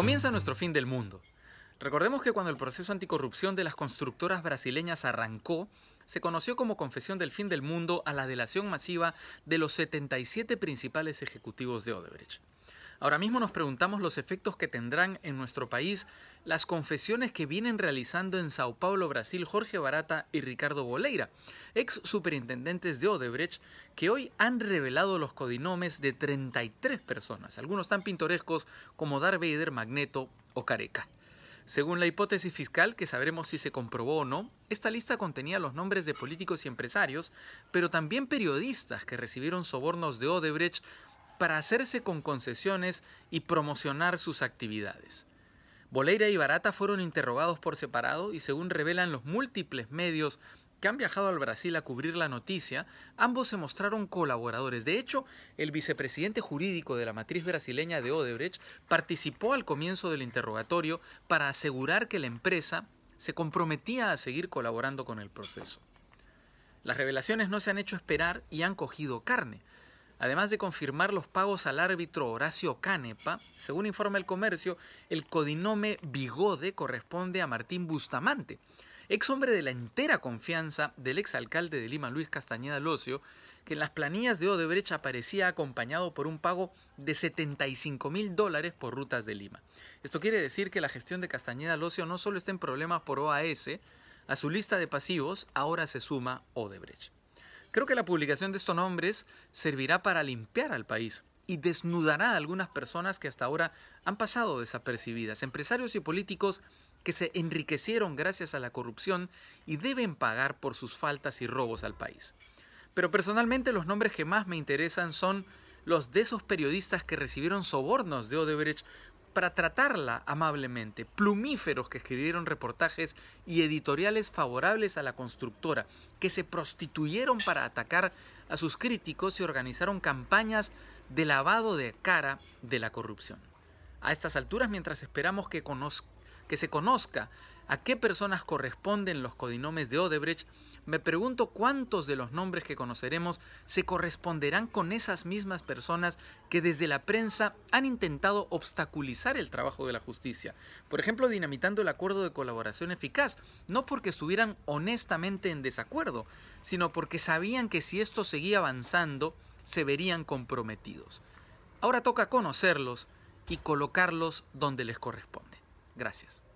Comienza nuestro fin del mundo. Recordemos que cuando el proceso anticorrupción de las constructoras brasileñas arrancó, se conoció como confesión del fin del mundo a la delación masiva de los 77 principales ejecutivos de Odebrecht. Ahora mismo nos preguntamos los efectos que tendrán en nuestro país las confesiones que vienen realizando en Sao Paulo, Brasil, Jorge Barata y Ricardo Boleira, ex superintendentes de Odebrecht, que hoy han revelado los codinomes de 33 personas, algunos tan pintorescos como Darth Vader, Magneto o Careca. Según la hipótesis fiscal, que sabremos si se comprobó o no, esta lista contenía los nombres de políticos y empresarios, pero también periodistas que recibieron sobornos de Odebrecht para hacerse con concesiones y promocionar sus actividades. Boleira y Barata fueron interrogados por separado y según revelan los múltiples medios que han viajado al Brasil a cubrir la noticia, ambos se mostraron colaboradores. De hecho, el vicepresidente jurídico de la matriz brasileña de Odebrecht participó al comienzo del interrogatorio para asegurar que la empresa se comprometía a seguir colaborando con el proceso. Las revelaciones no se han hecho esperar y han cogido carne. Además de confirmar los pagos al árbitro Horacio Canepa, según informa el comercio, el codinome Bigode corresponde a Martín Bustamante, ex hombre de la entera confianza del ex alcalde de Lima, Luis Castañeda Locio, que en las planillas de Odebrecht aparecía acompañado por un pago de 75 mil dólares por rutas de Lima. Esto quiere decir que la gestión de Castañeda Locio no solo está en problemas por OAS, a su lista de pasivos ahora se suma Odebrecht. Creo que la publicación de estos nombres servirá para limpiar al país y desnudará a algunas personas que hasta ahora han pasado desapercibidas, empresarios y políticos que se enriquecieron gracias a la corrupción y deben pagar por sus faltas y robos al país. Pero personalmente los nombres que más me interesan son los de esos periodistas que recibieron sobornos de Odebrecht para tratarla amablemente. Plumíferos que escribieron reportajes y editoriales favorables a la constructora, que se prostituyeron para atacar a sus críticos y organizaron campañas de lavado de cara de la corrupción. A estas alturas, mientras esperamos que, se conozca a qué personas corresponden los codinomes de Odebrecht, me pregunto cuántos de los nombres que conoceremos se corresponderán con esas mismas personas que desde la prensa han intentado obstaculizar el trabajo de la justicia. Por ejemplo, dinamitando el acuerdo de colaboración eficaz, no porque estuvieran honestamente en desacuerdo, sino porque sabían que si esto seguía avanzando, se verían comprometidos. Ahora toca conocerlos y colocarlos donde les corresponde. Gracias.